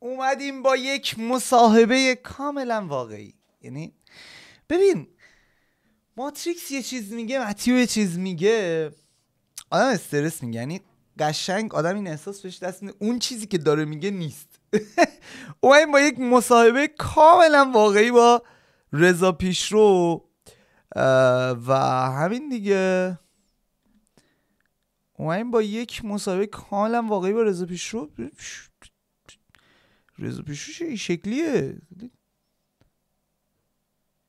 اومدیم با یک مصاحبه کاملا واقعی یعنی ببین ماتریکس یه چیز میگه متیو یه چیز میگه آدم استرس میگه یعنی قشنگ آدم این احساس بهش دست اون چیزی که داره میگه نیست اومدیم با یک مصاحبه کاملا واقعی با رضا پیشرو و همین دیگه اومدیم با یک مصاحبه کاملا واقعی با رضا پیشرو رضا پیشوش این شکلیه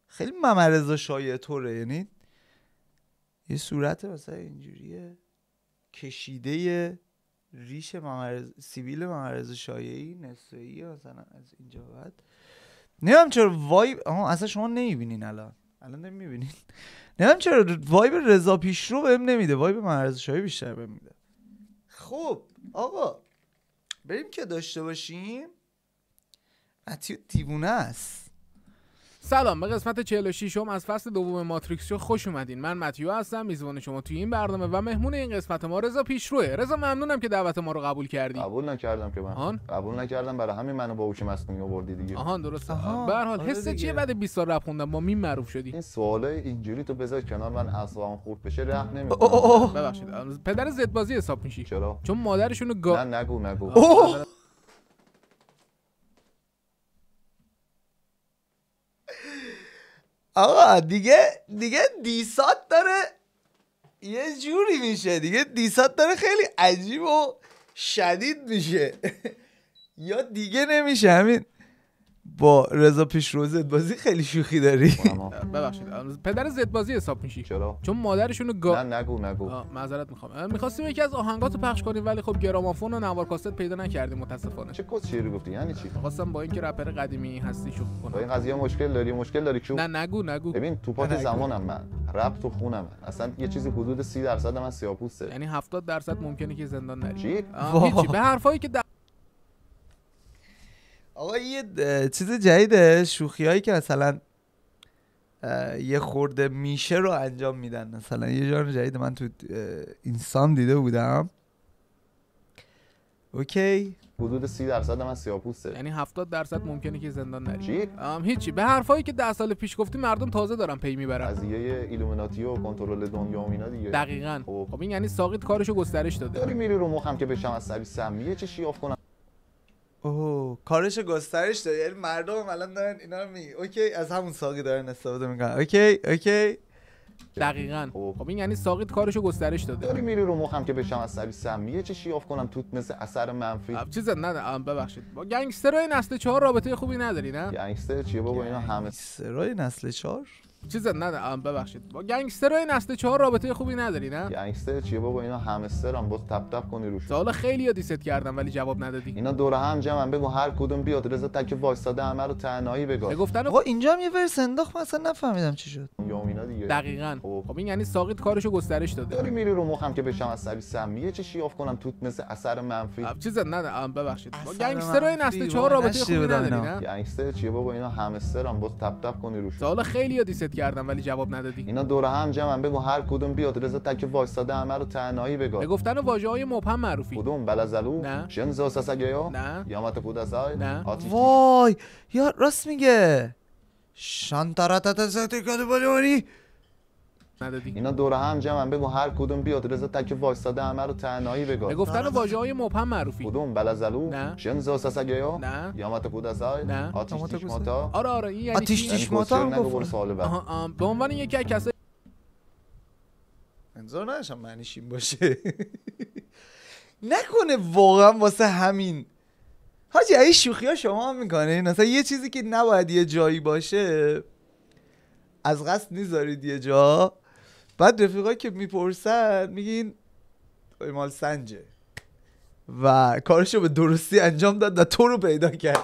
خیلی ممرزا شایه طوره یعنی یه صورت مثلا اینجوریه کشیده ریش ممرز سیبیل ممرز شایعی نسویی مثلا از اینجا بعد نمیدونم چرا وایب اصلا شما نمیبینین الان الان نمیبینین نمیدونم چرا وایب رضا پیشرو رو بهم نمیده وایب ممرز شایعی بیشتر بهم میده خب آقا بریم که داشته باشیم اتیو دیوونه است سلام به قسمت 46 م از فصل دوم ماتریکس شو خوش اومدین من متیو هستم میزبان شما توی این برنامه و مهمون این قسمت ما رضا پیشروه رضا ممنونم که دعوت ما رو قبول کردی قبول نکردم که من قبول نکردم برای همین منو با اوچ مصنوعی آوردی دیگه آهان درسته آها. به هر حال آره حس چیه بعد 20 سال رپ خوندم با می معروف شدی این سوالای اینجوری تو بذار کنار من اعصابم خورد بشه رحم نمیکنم ببخشید پدر زدبازی حساب میشی چرا چون مادرشونو گا نه نگو نگو آقا دیگه دیگه دیسات داره یه جوری میشه دیگه دیسات داره خیلی عجیب و شدید میشه یا دیگه نمیشه همین با رضا پیشرو بازی خیلی شوخی داری ببخشید پدر بازی حساب میشی چرا چون مادرشون گا... نه نگو نگو معذرت میخوام میخواستیم یکی از آهنگاتو پخش کنیم ولی خب گرامافون و نوار کاست پیدا نکردیم متاسفانه چه کد رو گفتی یعنی چی خواستم با اینکه رپر قدیمی هستی شوخی کنم با این قضیه مشکل داری مشکل داری چون نه نگو نگو ببین تو پات زمانم من رپ تو خونم اصلا یه چیزی حدود 30 درصد من سیاپوسته یعنی 70 درصد ممکنه که زندان نری چی به حرفایی که آقا یه چیز جدید شوخی هایی که مثلا یه خورده میشه رو انجام میدن مثلا یه جان جدید من تو اینستام دیده بودم اوکی حدود سی درصد من سیاپوسته یعنی هفتاد درصد ممکنه که زندان نری چی هیچی به حرفایی که ده سال پیش گفتی مردم تازه دارن پی میبرن یه ایلومناتی و کنترل دنیا و اینا دیگه دقیقاً خب. خب این یعنی ساقیت کارشو گسترش داده داری میری رو مخم که بشم از سبی سمیه چه شیاف کنم اوه کارش گسترش داره یعنی مردم الان دارن اینا رو می اوکی از همون ساقی دارن استفاده میکنن اوکی اوکی دقیقا خب. خب این یعنی ساقیت کارشو گسترش داده داری میری رو مخم که بشم از سری میگه، چه شیاف کنم توت مثل اثر منفی چیز نه ببخشید با گنگسترای نسل چهار رابطه خوبی نداری نه گنگستر چیه بابا اینا همه نسل چهار چیز نه ببخشید با گنگسترهای نسل چهار رابطه خوبی نداری نه گنگستر چیه بابا اینا همستر هم باز تپ تپ کنی روش حالا خیلی یادی دیست کردم ولی جواب ندادی اینا دور هم جمعن بگو هر کدوم بیاد رضا تک وایساده همه رو تنهایی بگو گفتن آقا اینجا یه ورس انداخت مثلا نفهمیدم چی شد دقیقا خب. خب این یعنی ساقیت کارشو گسترش داده داری میری رو مخم که بشم از سری سمیه چه شیاف کنم توت مثل اثر منفی چیز نه ببخشید گنگستر این نسل چهار رابطه خوبی نداری گنگستر چیه بابا اینا سر هم. باز تپ تپ کنی روش حالا خیلی یادیست کردم ولی جواب ندادی اینا دور هم جمعن بگو هر کدوم بیاد رضا تک وایساده همه رو تنهایی بگو. به گفتن مب مبهم معروفی کدوم بلزلو جنز وای یا راست میگه اینا دور هم جمعن بگو هر کدوم بیاد رضا تک وایساده همه رو تنهایی بگو به گفتن واژه های مبهم معروفی کدوم بلزلو نه شن زاسا سگیو نه یامات کودسای نه آتیش تیشماتا آره آره این یعنی آتیش تیشماتا یعنی هم گفت به عنوان یکی از کسایی انظار نداشتم معنیش این باشه نکنه واقعا واسه همین حاجی این شوخی ها شما هم میکنه مثلا یه چیزی که نباید یه جایی باشه از قصد نیزارید یه جا بعد رفیقایی که میپرسن میگین ایمال سنجه و کارشو به درستی انجام داد و تو رو پیدا کرد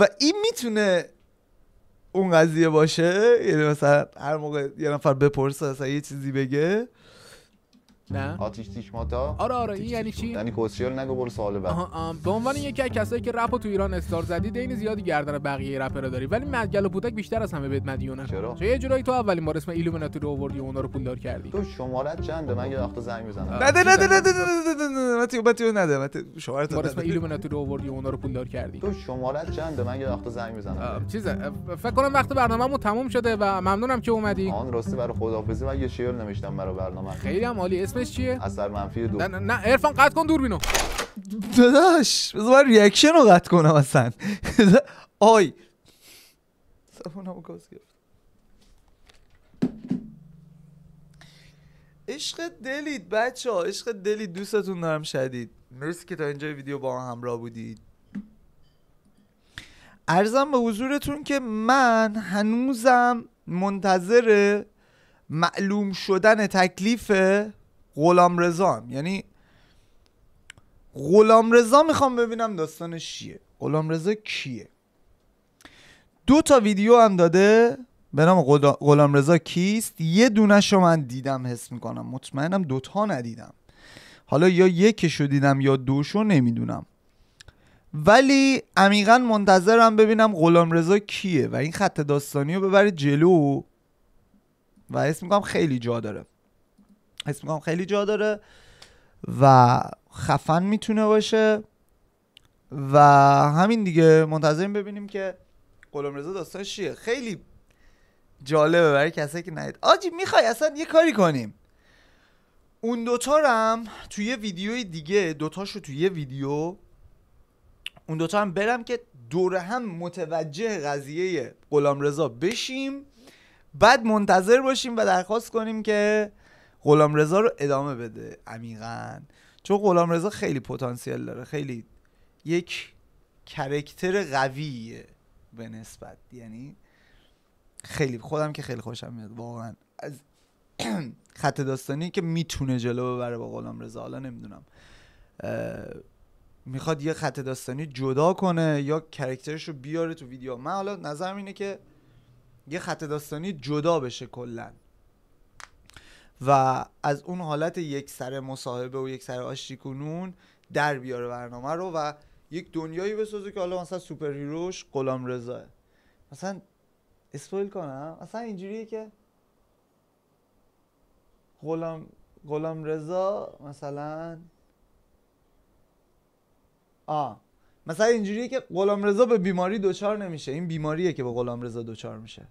و این میتونه اون قضیه باشه یعنی مثلا هر موقع یه نفر بپرسه یه چیزی بگه نه آتیش تیش ماتا آره آره این یعنی چی یعنی کوسیل نگو برو سوال بعد به عنوان یکی از کسایی که رپ تو ایران استار زدی دین زیادی گردن بقیه رپرا داری ولی مدگل و پوتک بیشتر از همه بهت مدیونه چرا چه یه جورایی تو اولین بار اسم ایلومیناتی رو آوردی اونا رو پولدار کردی تو شمارت چنده من یه وقت زنگ میزنم نده نده نده نده متیو متیو نده متیو شمارت تو اسم ایلومیناتی رو آوردی اونا رو پولدار کردی تو شمارت چنده من یه وقت زنگ میزنم چیز فکر کنم وقت برنامه‌مون تموم شده و ممنونم که اومدی اون راستی برای خدافظی من یه شعر نوشتم برای برنامه خیلی هم عالی اسمش چیه اثر منفی دو نه نه, نه عرفان قطع کن دوربینو داداش بذار ریاکشن رو قطع کنم اصلا آی اشق گرفت عشق دلید بچه ها عشق دلید دوستتون دارم شدید مرسی که تا اینجا ویدیو با هم همراه بودید ارزم به حضورتون که من هنوزم منتظر معلوم شدن تکلیف غلام رضا یعنی غلام رضا میخوام ببینم داستانش چیه غلام رضا کیه دو تا ویدیو هم داده به نام غلام رضا کیست یه دونه رو من دیدم حس میکنم مطمئنم دوتا ندیدم حالا یا یکشو دیدم یا دوشو نمیدونم ولی عمیقا منتظرم ببینم غلام رضا کیه و این خط داستانی رو ببرید جلو و حس میکنم خیلی جا داره حس میکنم خیلی جا داره و خفن میتونه باشه و همین دیگه منتظریم ببینیم که رزا داستان چیه خیلی جالبه برای کسایی که ندید آجی میخوای اصلا یه کاری کنیم اون دوتا هم توی یه ویدیوی دیگه دوتاش رو توی یه ویدیو اون دوتا هم برم که دور هم متوجه قضیه قلم رضا بشیم بعد منتظر باشیم و درخواست کنیم که رضا رو ادامه بده عمیقا چون رضا خیلی پتانسیل داره خیلی یک کرکتر قویه به نسبت یعنی خیلی خودم که خیلی خوشم میاد واقعا از خط داستانی که میتونه جلو ببره با غلام رضا حالا نمیدونم میخواد یه خط داستانی جدا کنه یا کرکترش رو بیاره تو ویدیو من حالا نظرم اینه که یه خط داستانی جدا بشه کلا و از اون حالت یک سر مصاحبه و یک سر آشتی کنون در بیاره برنامه رو و یک دنیایی بسازه که حالا مثلا سوپر هیروش غلام رضاه مثلا اسپویل کنم مثلا اینجوریه که غلام غلام رضا مثلا آ مثلا اینجوریه که غلام رضا به بیماری دچار نمیشه این بیماریه که به غلام رضا دچار میشه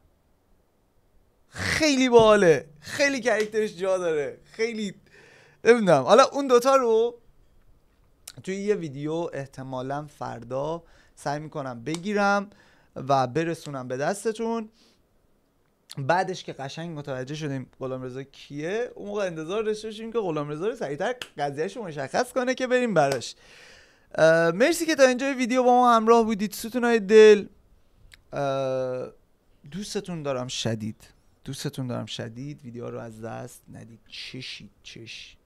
خیلی باله خیلی کرکترش جا داره خیلی نمیدونم حالا اون دوتا رو توی یه ویدیو احتمالا فردا سعی میکنم بگیرم و برسونم به دستتون بعدش که قشنگ متوجه شدیم غلام رضا کیه اون موقع انتظار داشته باشیم که غلام رضا رو سریعتر قضیهش رو مشخص کنه که بریم براش مرسی که تا اینجا ویدیو با ما همراه بودید های دل دوستتون دارم شدید دوستتون دارم شدید ویدیو رو از دست ندید چشید چش